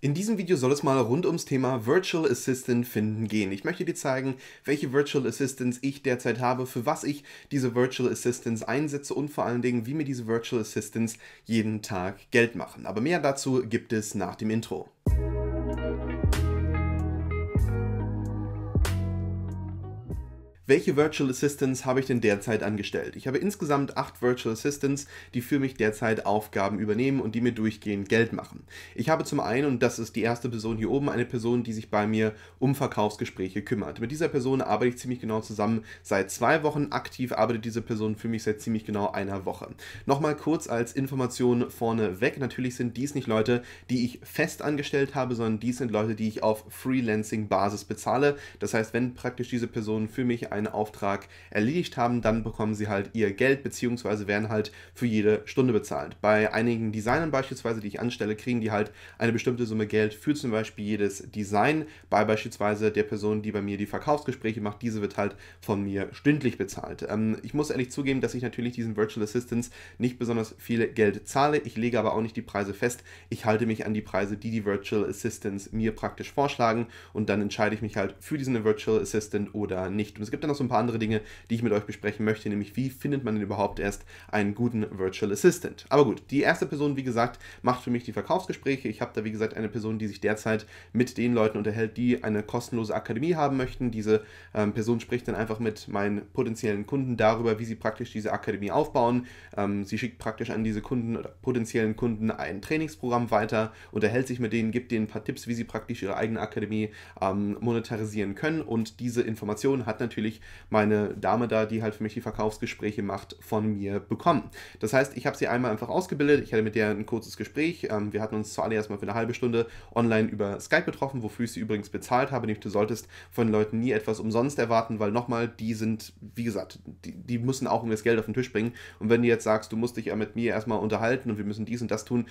In diesem Video soll es mal rund ums Thema Virtual Assistant finden gehen. Ich möchte dir zeigen, welche Virtual Assistants ich derzeit habe, für was ich diese Virtual Assistants einsetze und vor allen Dingen, wie mir diese Virtual Assistants jeden Tag Geld machen. Aber mehr dazu gibt es nach dem Intro. welche Virtual Assistants habe ich denn derzeit angestellt? Ich habe insgesamt acht Virtual Assistants, die für mich derzeit Aufgaben übernehmen und die mir durchgehend Geld machen. Ich habe zum einen, und das ist die erste Person hier oben, eine Person, die sich bei mir um Verkaufsgespräche kümmert. Mit dieser Person arbeite ich ziemlich genau zusammen seit zwei Wochen. Aktiv arbeitet diese Person für mich seit ziemlich genau einer Woche. Nochmal kurz als Information vorneweg. Natürlich sind dies nicht Leute, die ich fest angestellt habe, sondern dies sind Leute, die ich auf Freelancing-Basis bezahle. Das heißt, wenn praktisch diese Person für mich ein einen Auftrag erledigt haben, dann bekommen sie halt ihr Geld beziehungsweise werden halt für jede Stunde bezahlt. Bei einigen Designern beispielsweise, die ich anstelle, kriegen die halt eine bestimmte Summe Geld für zum Beispiel jedes Design. Bei beispielsweise der Person, die bei mir die Verkaufsgespräche macht, diese wird halt von mir stündlich bezahlt. Ähm, ich muss ehrlich zugeben, dass ich natürlich diesen Virtual Assistants nicht besonders viel Geld zahle. Ich lege aber auch nicht die Preise fest. Ich halte mich an die Preise, die die Virtual Assistants mir praktisch vorschlagen und dann entscheide ich mich halt für diesen Virtual Assistant oder nicht. Und es gibt dann noch so ein paar andere Dinge, die ich mit euch besprechen möchte, nämlich wie findet man denn überhaupt erst einen guten Virtual Assistant. Aber gut, die erste Person, wie gesagt, macht für mich die Verkaufsgespräche. Ich habe da, wie gesagt, eine Person, die sich derzeit mit den Leuten unterhält, die eine kostenlose Akademie haben möchten. Diese ähm, Person spricht dann einfach mit meinen potenziellen Kunden darüber, wie sie praktisch diese Akademie aufbauen. Ähm, sie schickt praktisch an diese Kunden oder potenziellen Kunden ein Trainingsprogramm weiter, unterhält sich mit denen, gibt denen ein paar Tipps, wie sie praktisch ihre eigene Akademie ähm, monetarisieren können. Und diese Information hat natürlich ich meine Dame da, die halt für mich die Verkaufsgespräche macht, von mir bekommen. Das heißt, ich habe sie einmal einfach ausgebildet, ich hatte mit der ein kurzes Gespräch, ähm, wir hatten uns zuallererst mal für eine halbe Stunde online über Skype betroffen, wofür ich sie übrigens bezahlt habe, nämlich du solltest von den Leuten nie etwas umsonst erwarten, weil nochmal, die sind, wie gesagt, die, die müssen auch um das Geld auf den Tisch bringen und wenn du jetzt sagst, du musst dich ja mit mir erstmal unterhalten und wir müssen dies und das tun,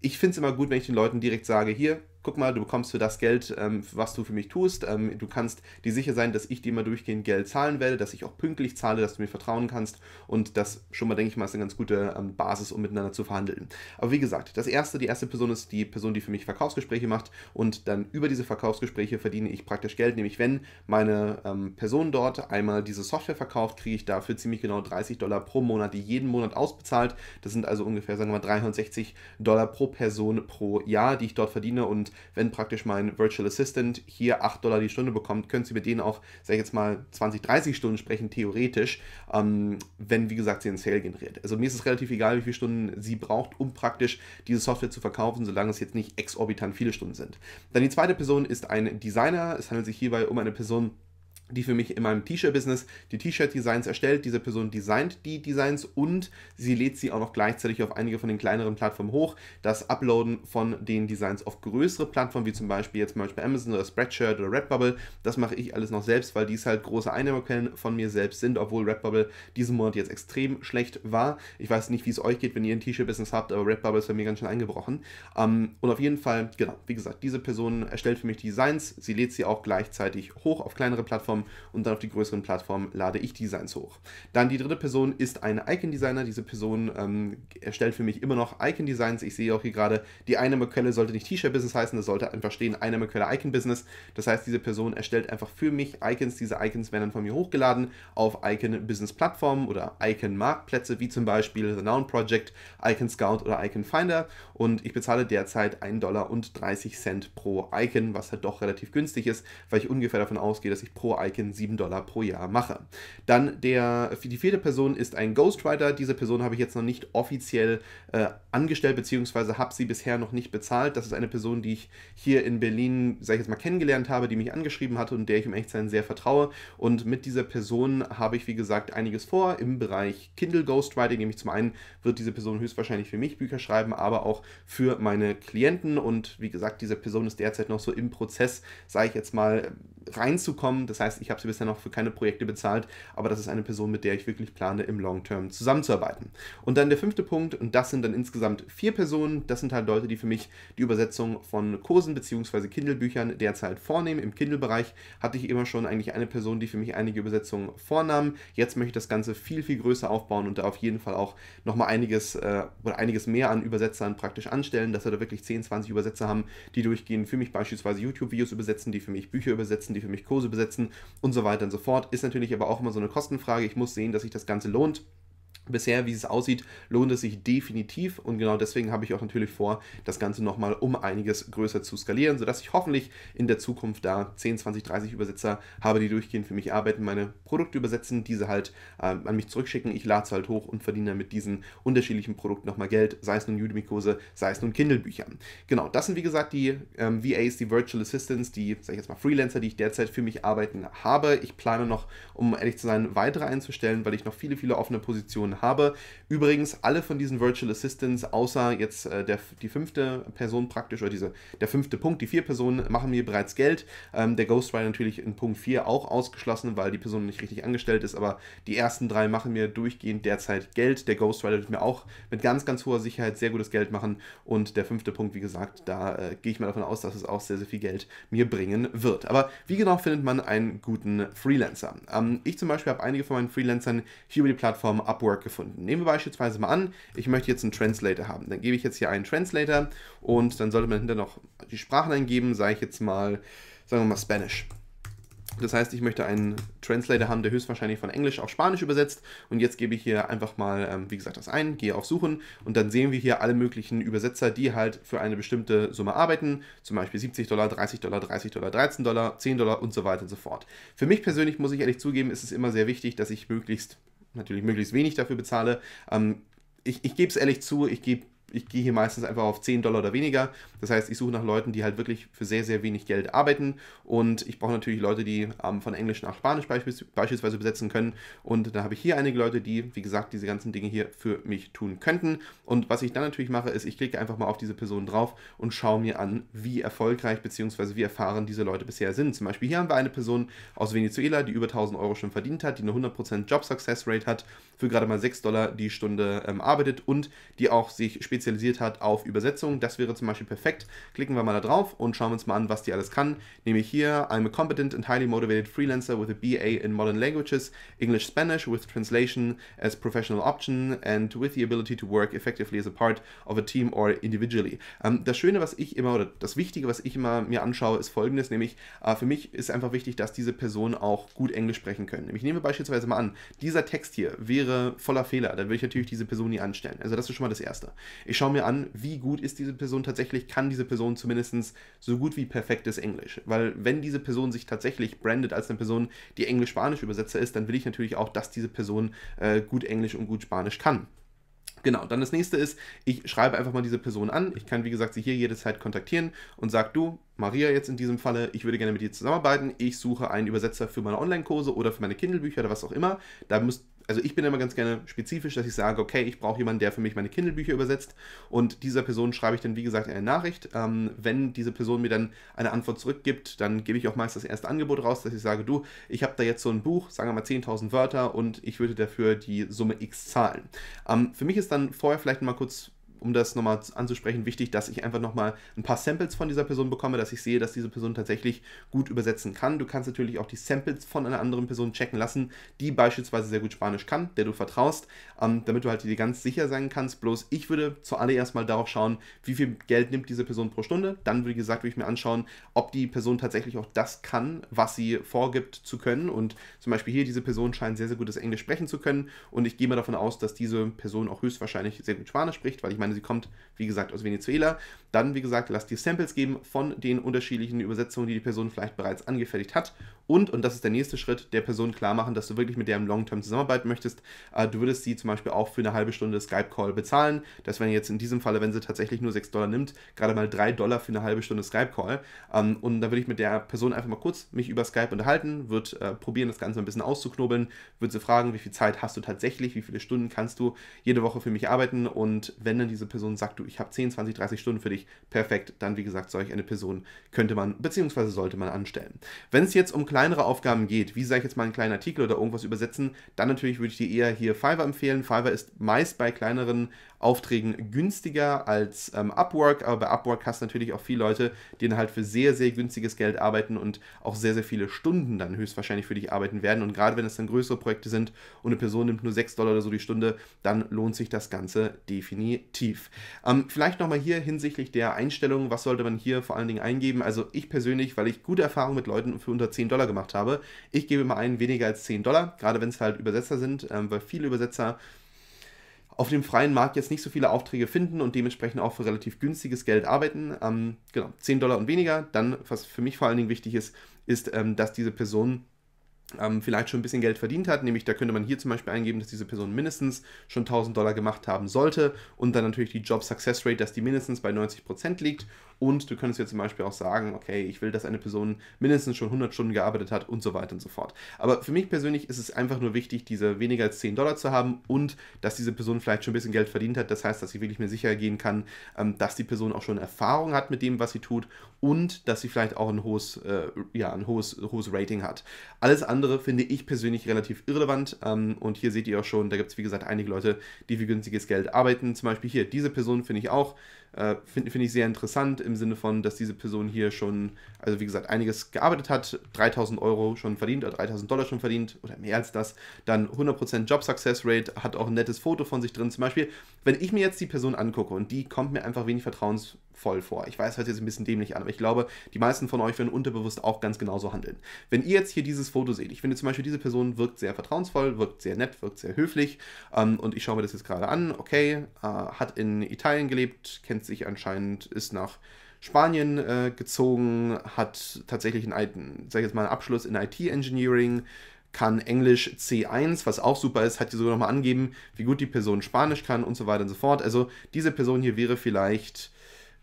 ich finde es immer gut, wenn ich den Leuten direkt sage, hier, guck mal, du bekommst für das Geld, ähm, was du für mich tust. Ähm, du kannst dir sicher sein, dass ich dir mal durchgehend Geld zahlen werde, dass ich auch pünktlich zahle, dass du mir vertrauen kannst. Und das schon mal, denke ich mal, ist eine ganz gute ähm, Basis, um miteinander zu verhandeln. Aber wie gesagt, das erste, die erste Person ist die Person, die für mich Verkaufsgespräche macht. Und dann über diese Verkaufsgespräche verdiene ich praktisch Geld. Nämlich, wenn meine ähm, Person dort einmal diese Software verkauft, kriege ich dafür ziemlich genau 30 Dollar pro Monat, die jeden Monat ausbezahlt. Das sind also ungefähr, sagen wir mal, 360 Dollar pro Person pro Jahr, die ich dort verdiene. Und und wenn praktisch mein Virtual Assistant hier 8 Dollar die Stunde bekommt, können Sie mit denen auch, sag ich jetzt mal, 20, 30 Stunden sprechen, theoretisch, ähm, wenn, wie gesagt, sie einen Sale generiert. Also mir ist es relativ egal, wie viele Stunden sie braucht, um praktisch diese Software zu verkaufen, solange es jetzt nicht exorbitant viele Stunden sind. Dann die zweite Person ist ein Designer. Es handelt sich hierbei um eine Person, die für mich in meinem T-Shirt-Business die T-Shirt-Designs erstellt. Diese Person designt die Designs und sie lädt sie auch noch gleichzeitig auf einige von den kleineren Plattformen hoch. Das Uploaden von den Designs auf größere Plattformen, wie zum Beispiel jetzt manchmal Amazon oder Spreadshirt oder Redbubble, das mache ich alles noch selbst, weil dies halt große Einnahmequellen von mir selbst sind, obwohl Redbubble diesen Monat jetzt extrem schlecht war. Ich weiß nicht, wie es euch geht, wenn ihr ein T-Shirt-Business habt, aber Redbubble ist bei mir ganz schön eingebrochen. Ähm, und auf jeden Fall, genau, wie gesagt, diese Person erstellt für mich die Designs, sie lädt sie auch gleichzeitig hoch auf kleinere Plattformen Plattformen und dann auf die größeren Plattformen lade ich Designs hoch. Dann die dritte Person ist ein Icon-Designer. Diese Person ähm, erstellt für mich immer noch Icon-Designs. Ich sehe auch hier gerade, die eine Einnahmequelle sollte nicht T-Shirt-Business heißen, das sollte einfach stehen, eine Einnahmequelle Icon-Business. Das heißt, diese Person erstellt einfach für mich Icons. Diese Icons werden dann von mir hochgeladen auf Icon-Business-Plattformen oder Icon-Marktplätze, wie zum Beispiel The Noun Project, Icon Scout oder Icon Finder. Und ich bezahle derzeit 1,30 Dollar pro Icon, was halt doch relativ günstig ist, weil ich ungefähr davon ausgehe, dass ich pro Icon Icon 7 Dollar pro Jahr mache. Dann der, die vierte Person ist ein Ghostwriter. Diese Person habe ich jetzt noch nicht offiziell äh, angestellt, beziehungsweise habe sie bisher noch nicht bezahlt. Das ist eine Person, die ich hier in Berlin, sage ich jetzt mal, kennengelernt habe, die mich angeschrieben hat und der ich im Echtsein sehr vertraue. Und mit dieser Person habe ich, wie gesagt, einiges vor im Bereich Kindle Ghostwriting. Nämlich zum einen wird diese Person höchstwahrscheinlich für mich Bücher schreiben, aber auch für meine Klienten. Und wie gesagt, diese Person ist derzeit noch so im Prozess, sage ich jetzt mal, reinzukommen. Das heißt, ich habe sie bisher noch für keine Projekte bezahlt, aber das ist eine Person, mit der ich wirklich plane, im Long Term zusammenzuarbeiten. Und dann der fünfte Punkt, und das sind dann insgesamt vier Personen, das sind halt Leute, die für mich die Übersetzung von Kursen bzw. Kindle-Büchern derzeit vornehmen. Im Kindle-Bereich hatte ich immer schon eigentlich eine Person, die für mich einige Übersetzungen vornahm. Jetzt möchte ich das Ganze viel, viel größer aufbauen und da auf jeden Fall auch nochmal einiges äh, oder einiges mehr an Übersetzern praktisch anstellen, dass wir da wirklich 10, 20 Übersetzer haben, die durchgehen, für mich beispielsweise YouTube-Videos übersetzen, die für mich Bücher übersetzen, die für mich Kurse übersetzen und so weiter und so fort. Ist natürlich aber auch immer so eine Kostenfrage. Ich muss sehen, dass sich das Ganze lohnt bisher, wie es aussieht, lohnt es sich definitiv und genau deswegen habe ich auch natürlich vor, das Ganze nochmal um einiges größer zu skalieren, sodass ich hoffentlich in der Zukunft da 10, 20, 30 Übersetzer habe, die durchgehend für mich arbeiten, meine Produkte übersetzen, diese halt ähm, an mich zurückschicken, ich lade es halt hoch und verdiene dann mit diesen unterschiedlichen Produkten nochmal Geld, sei es nun Udemy-Kurse, sei es nun Kindle-Bücher. Genau, das sind wie gesagt die ähm, VAs, die Virtual Assistants, die, sag ich jetzt mal, Freelancer, die ich derzeit für mich arbeiten habe. Ich plane noch, um ehrlich zu sein, weitere einzustellen, weil ich noch viele, viele offene Positionen habe habe. Übrigens, alle von diesen Virtual Assistants, außer jetzt äh, der, die fünfte Person praktisch, oder diese, der fünfte Punkt, die vier Personen machen mir bereits Geld. Ähm, der Ghostwriter natürlich in Punkt 4 auch ausgeschlossen, weil die Person nicht richtig angestellt ist, aber die ersten drei machen mir durchgehend derzeit Geld. Der Ghostwriter wird mir auch mit ganz, ganz hoher Sicherheit sehr gutes Geld machen. Und der fünfte Punkt, wie gesagt, da äh, gehe ich mal davon aus, dass es auch sehr, sehr viel Geld mir bringen wird. Aber wie genau findet man einen guten Freelancer? Ähm, ich zum Beispiel habe einige von meinen Freelancern hier über die Plattform Upwork gefunden. Nehmen wir beispielsweise mal an, ich möchte jetzt einen Translator haben. Dann gebe ich jetzt hier einen Translator und dann sollte man hinterher noch die Sprachen eingeben, sage ich jetzt mal, sagen wir mal Spanish. Das heißt, ich möchte einen Translator haben, der höchstwahrscheinlich von Englisch auf Spanisch übersetzt. Und jetzt gebe ich hier einfach mal, ähm, wie gesagt, das ein, gehe auf Suchen und dann sehen wir hier alle möglichen Übersetzer, die halt für eine bestimmte Summe arbeiten. Zum Beispiel 70 Dollar, 30 Dollar, 30 Dollar, 13 Dollar, 10 Dollar und so weiter und so fort. Für mich persönlich muss ich ehrlich zugeben, ist es immer sehr wichtig, dass ich möglichst natürlich möglichst wenig dafür bezahle. Ähm, ich, ich gebe es ehrlich zu, ich gebe ich gehe hier meistens einfach auf 10 Dollar oder weniger. Das heißt, ich suche nach Leuten, die halt wirklich für sehr, sehr wenig Geld arbeiten. Und ich brauche natürlich Leute, die ähm, von Englisch nach Spanisch beispielsweise, besetzen können. Und dann habe ich hier einige Leute, die, wie gesagt, diese ganzen Dinge hier für mich tun könnten. Und was ich dann natürlich mache, ist, ich klicke einfach mal auf diese Person drauf und schaue mir an, wie erfolgreich bzw. wie erfahren diese Leute bisher sind. Zum Beispiel hier haben wir eine Person aus Venezuela, die über 1000 Euro schon verdient hat, die eine 100% Job-Success-Rate hat, für gerade mal 6 Dollar die Stunde ähm, arbeitet und die auch sich speziell spezialisiert hat auf Übersetzung. Das wäre zum Beispiel perfekt. Klicken wir mal da drauf und schauen uns mal an, was die alles kann. Nämlich hier, I'm a competent and highly motivated freelancer with a BA in modern languages, English, Spanish with translation as professional option and with the ability to work effectively as a part of a team or individually. Ähm, das Schöne, was ich immer, oder das Wichtige, was ich immer mir anschaue, ist folgendes, nämlich äh, für mich ist einfach wichtig, dass diese Personen auch gut Englisch sprechen können. Ich nehme beispielsweise mal an, dieser Text hier wäre voller Fehler, dann würde ich natürlich diese Person nie anstellen. Also das ist schon mal das Erste. Ich schaue mir an, wie gut ist diese Person tatsächlich, kann diese Person zumindest so gut wie perfektes Englisch. Weil wenn diese Person sich tatsächlich brandet als eine Person, die Englisch-Spanisch Übersetzer ist, dann will ich natürlich auch, dass diese Person äh, gut Englisch und gut Spanisch kann. Genau, dann das nächste ist, ich schreibe einfach mal diese Person an. Ich kann, wie gesagt, sie hier jederzeit kontaktieren und sage, du, Maria jetzt in diesem Falle, ich würde gerne mit dir zusammenarbeiten. Ich suche einen Übersetzer für meine Online-Kurse oder für meine Kindle-Bücher oder was auch immer. Da müsst also ich bin immer ganz gerne spezifisch, dass ich sage, okay, ich brauche jemanden, der für mich meine Kindle-Bücher übersetzt und dieser Person schreibe ich dann, wie gesagt, eine Nachricht. Ähm, wenn diese Person mir dann eine Antwort zurückgibt, dann gebe ich auch meist das erste Angebot raus, dass ich sage, du, ich habe da jetzt so ein Buch, sagen wir mal 10.000 Wörter und ich würde dafür die Summe X zahlen. Ähm, für mich ist dann vorher vielleicht mal kurz um das nochmal anzusprechen, wichtig, dass ich einfach nochmal ein paar Samples von dieser Person bekomme, dass ich sehe, dass diese Person tatsächlich gut übersetzen kann. Du kannst natürlich auch die Samples von einer anderen Person checken lassen, die beispielsweise sehr gut Spanisch kann, der du vertraust, ähm, damit du halt dir ganz sicher sein kannst. Bloß ich würde zuallererst mal darauf schauen, wie viel Geld nimmt diese Person pro Stunde. Dann, wie gesagt, würde ich mir anschauen, ob die Person tatsächlich auch das kann, was sie vorgibt zu können. Und zum Beispiel hier, diese Person scheint sehr, sehr gutes Englisch sprechen zu können. Und ich gehe mal davon aus, dass diese Person auch höchstwahrscheinlich sehr gut Spanisch spricht, weil ich meine, meine, sie kommt, wie gesagt, aus Venezuela. Dann, wie gesagt, lasst die Samples geben von den unterschiedlichen Übersetzungen, die die Person vielleicht bereits angefertigt hat und, und das ist der nächste Schritt, der Person klar machen, dass du wirklich mit der im Long-Term zusammenarbeiten möchtest. Äh, du würdest sie zum Beispiel auch für eine halbe Stunde Skype-Call bezahlen. Das wäre jetzt in diesem Falle, wenn sie tatsächlich nur 6 Dollar nimmt, gerade mal 3 Dollar für eine halbe Stunde Skype-Call. Ähm, und da würde ich mit der Person einfach mal kurz mich über Skype unterhalten, wird äh, probieren, das Ganze ein bisschen auszuknobeln, würde sie fragen, wie viel Zeit hast du tatsächlich, wie viele Stunden kannst du jede Woche für mich arbeiten. Und wenn dann diese Person sagt, du, ich habe 10, 20, 30 Stunden für dich, perfekt, dann wie gesagt, solch eine Person könnte man bzw. sollte man anstellen. Wenn es jetzt um kleinere Aufgaben geht, wie sage ich jetzt mal einen kleinen Artikel oder irgendwas übersetzen, dann natürlich würde ich dir eher hier Fiverr empfehlen. Fiverr ist meist bei kleineren Aufträgen günstiger als ähm, Upwork, aber bei Upwork hast du natürlich auch viele Leute, die dann halt für sehr, sehr günstiges Geld arbeiten und auch sehr, sehr viele Stunden dann höchstwahrscheinlich für dich arbeiten werden. Und gerade wenn es dann größere Projekte sind und eine Person nimmt nur 6 Dollar oder so die Stunde, dann lohnt sich das Ganze definitiv. Ähm, vielleicht nochmal hier hinsichtlich der Einstellungen, was sollte man hier vor allen Dingen eingeben? Also ich persönlich, weil ich gute Erfahrungen mit Leuten für unter 10 Dollar gemacht habe, ich gebe immer einen weniger als 10 Dollar, gerade wenn es halt Übersetzer sind, ähm, weil viele Übersetzer auf dem freien Markt jetzt nicht so viele Aufträge finden und dementsprechend auch für relativ günstiges Geld arbeiten, ähm, genau, 10 Dollar und weniger, dann, was für mich vor allen Dingen wichtig ist, ist, ähm, dass diese Personen ähm, vielleicht schon ein bisschen Geld verdient hat. Nämlich, da könnte man hier zum Beispiel eingeben, dass diese Person mindestens schon 1000 Dollar gemacht haben sollte und dann natürlich die Job Success Rate, dass die mindestens bei 90% liegt. Und du könntest ja zum Beispiel auch sagen, okay, ich will, dass eine Person mindestens schon 100 Stunden gearbeitet hat und so weiter und so fort. Aber für mich persönlich ist es einfach nur wichtig, diese weniger als 10 Dollar zu haben und dass diese Person vielleicht schon ein bisschen Geld verdient hat. Das heißt, dass ich wirklich mir sicher gehen kann, ähm, dass die Person auch schon Erfahrung hat mit dem, was sie tut und dass sie vielleicht auch ein hohes, äh, ja, ein hohes, hohes Rating hat. Alles andere andere finde ich persönlich relativ irrelevant. Ähm, und hier seht ihr auch schon, da gibt es wie gesagt einige Leute, die für günstiges Geld arbeiten. Zum Beispiel hier, diese Person finde ich auch äh, Finde find ich sehr interessant im Sinne von, dass diese Person hier schon, also wie gesagt, einiges gearbeitet hat, 3000 Euro schon verdient oder 3000 Dollar schon verdient oder mehr als das. Dann 100% Job Success Rate, hat auch ein nettes Foto von sich drin. Zum Beispiel, wenn ich mir jetzt die Person angucke und die kommt mir einfach wenig vertrauensvoll vor. Ich weiß, hört jetzt ein bisschen dämlich an, aber ich glaube, die meisten von euch werden unterbewusst auch ganz genauso handeln. Wenn ihr jetzt hier dieses Foto seht, ich finde zum Beispiel, diese Person wirkt sehr vertrauensvoll, wirkt sehr nett, wirkt sehr höflich ähm, und ich schaue mir das jetzt gerade an. Okay, äh, hat in Italien gelebt, kennt Tencent sich anscheinend ist nach Spanien äh, gezogen, hat tatsächlich einen, alten, sag ich jetzt mal, einen Abschluss in IT-Engineering, kann Englisch C1, was auch super ist, hat hier sogar nochmal angeben, wie gut die Person Spanisch kann und so weiter und so fort. Also diese Person hier wäre vielleicht,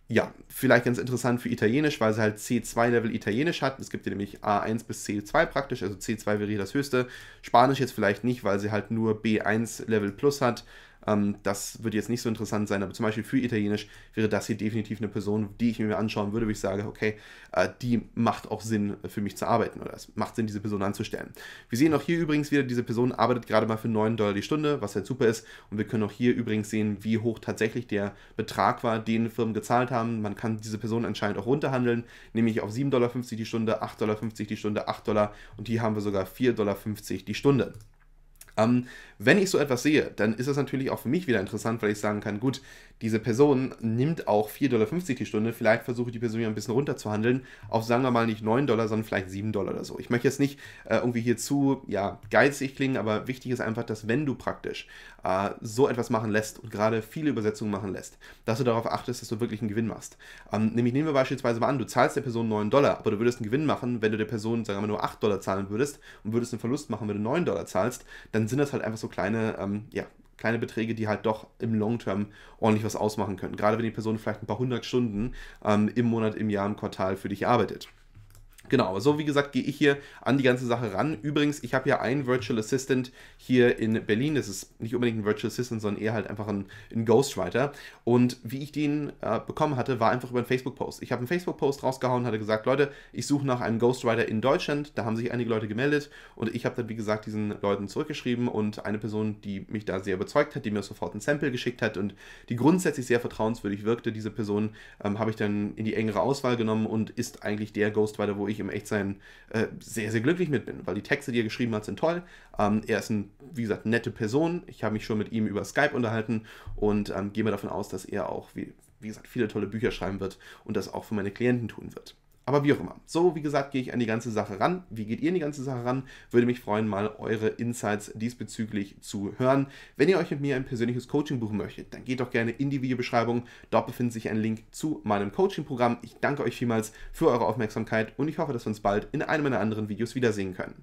ja, vielleicht ganz interessant für Italienisch, weil sie halt C2-Level Italienisch hat. Es gibt hier nämlich A1 bis C2 praktisch, also C2 wäre hier das höchste. Spanisch jetzt vielleicht nicht, weil sie halt nur B1-Level Plus hat. Ähm, das würde jetzt nicht so interessant sein, aber zum Beispiel für Italienisch wäre das hier definitiv eine Person, die ich mir anschauen würde, wo ich sage, okay, äh, die macht auch Sinn äh, für mich zu arbeiten oder es macht Sinn, diese Person anzustellen. Wir sehen auch hier übrigens wieder, diese Person arbeitet gerade mal für 9 Dollar die Stunde, was halt super ist und wir können auch hier übrigens sehen, wie hoch tatsächlich der Betrag war, den Firmen gezahlt haben. Man kann diese Person anscheinend auch runterhandeln, nämlich auf 7,50 Dollar die Stunde, 8,50 Dollar die Stunde, 8 Dollar und hier haben wir sogar 4,50 Dollar die Stunde. Ähm, wenn ich so etwas sehe, dann ist das natürlich auch für mich wieder interessant, weil ich sagen kann, gut, diese Person nimmt auch 4,50 Dollar die Stunde, vielleicht versuche ich die Person ja ein bisschen runterzuhandeln, auf sagen wir mal nicht 9 Dollar, sondern vielleicht 7 Dollar oder so. Ich möchte jetzt nicht äh, irgendwie hier zu ja, geizig klingen, aber wichtig ist einfach, dass wenn du praktisch äh, so etwas machen lässt und gerade viele Übersetzungen machen lässt, dass du darauf achtest, dass du wirklich einen Gewinn machst. Ähm, nämlich nehmen wir beispielsweise mal an, du zahlst der Person 9 Dollar, aber du würdest einen Gewinn machen, wenn du der Person, sagen wir mal, nur 8 Dollar zahlen würdest und würdest einen Verlust machen, wenn du 9 Dollar zahlst, dann dann sind das halt einfach so kleine, ähm, ja, kleine Beträge, die halt doch im Long-Term ordentlich was ausmachen können. Gerade wenn die Person vielleicht ein paar hundert Stunden ähm, im Monat, im Jahr, im Quartal für dich arbeitet. Genau, aber so wie gesagt gehe ich hier an die ganze Sache ran. Übrigens, ich habe ja einen Virtual Assistant hier in Berlin. Das ist nicht unbedingt ein Virtual Assistant, sondern eher halt einfach ein, ein Ghostwriter. Und wie ich den äh, bekommen hatte, war einfach über einen Facebook-Post. Ich habe einen Facebook-Post rausgehauen, hatte gesagt, Leute, ich suche nach einem Ghostwriter in Deutschland. Da haben sich einige Leute gemeldet und ich habe dann, wie gesagt, diesen Leuten zurückgeschrieben und eine Person, die mich da sehr überzeugt hat, die mir sofort ein Sample geschickt hat und die grundsätzlich sehr vertrauenswürdig wirkte, diese Person ähm, habe ich dann in die engere Auswahl genommen und ist eigentlich der Ghostwriter, wo ich ich im Echtsein äh, sehr, sehr glücklich mit bin, weil die Texte, die er geschrieben hat, sind toll. Ähm, er ist ein, wie gesagt, nette Person. Ich habe mich schon mit ihm über Skype unterhalten und ähm, gehe mal davon aus, dass er auch, wie, wie gesagt, viele tolle Bücher schreiben wird und das auch für meine Klienten tun wird. Aber wie auch immer. So, wie gesagt, gehe ich an die ganze Sache ran. Wie geht ihr an die ganze Sache ran? Würde mich freuen, mal eure Insights diesbezüglich zu hören. Wenn ihr euch mit mir ein persönliches Coaching buchen möchtet, dann geht doch gerne in die Videobeschreibung. Dort befindet sich ein Link zu meinem Coaching-Programm. Ich danke euch vielmals für eure Aufmerksamkeit und ich hoffe, dass wir uns bald in einem meiner anderen Videos wiedersehen können.